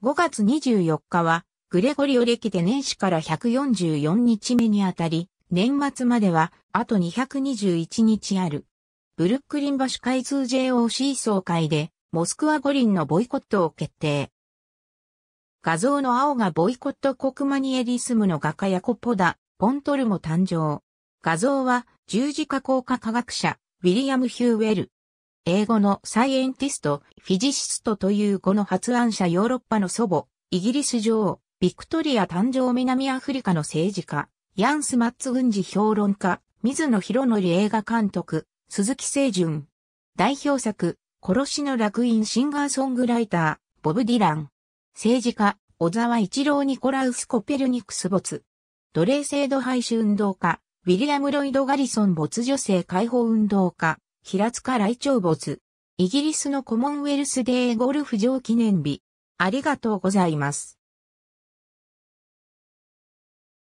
5月24日は、グレゴリオ歴で年始から144日目にあたり、年末までは、あと221日ある。ブルックリンバ海通 JOC 総会で、モスクワ五輪のボイコットを決定。画像の青がボイコット国マニエリスムの画家ヤコポダ、ポントルも誕生。画像は、十字架効果科学者、ウィリアム・ヒューウェル、英語のサイエンティスト、フィジシストという語の発案者ヨーロッパの祖母、イギリス女王、ビクトリア誕生南アフリカの政治家、ヤンスマッツ軍事評論家、水野博則映画監督、鈴木清純。代表作、殺しの楽園シンガーソングライター、ボブ・ディラン。政治家、小沢一郎ニコラウス・コペルニクス没。奴隷制度廃止運動家、ウィリアム・ロイド・ガリソン没女性解放運動家。平塚雷鳥没。イギリスのコモンウェルスデーゴルフ場記念日。ありがとうございます。